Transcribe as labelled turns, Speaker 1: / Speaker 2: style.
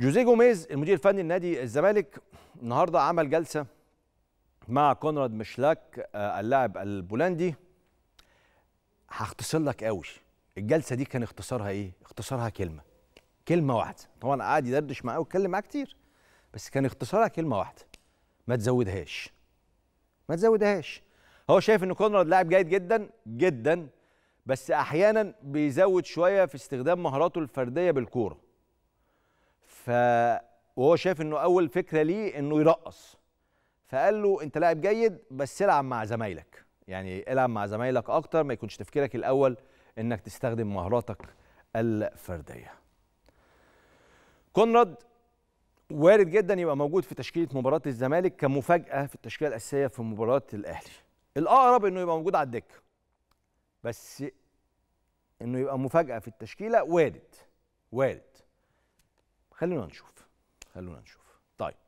Speaker 1: جوزيه جوميز المدير الفني لنادي الزمالك النهارده عمل جلسه مع كونراد مشلاك آه، اللاعب البولندي هختصر لك قوي الجلسه دي كان اختصارها ايه اختصارها كلمه كلمه واحده طبعا قعد يدردش معاه واتكلم معاه كتير بس كان اختصارها كلمه واحده ما تزودهاش ما تزودهاش هو شايف ان كونراد لاعب جيد جدا جدا بس احيانا بيزود شويه في استخدام مهاراته الفرديه بالكوره ف وهو شايف انه اول فكره ليه انه يرقص فقال له انت لاعب جيد بس العب مع زمايلك يعني العب مع زمايلك اكتر ما يكونش تفكيرك الاول انك تستخدم مهاراتك الفرديه كونراد وارد جدا يبقى موجود في تشكيله مباراه الزمالك كمفاجاه في التشكيله الاساسيه في مباراه الاهلي الاقرب انه يبقى موجود على الدكه بس انه يبقى مفاجاه في التشكيله وارد وارد
Speaker 2: خلونا نشوف خلونا نشوف طيب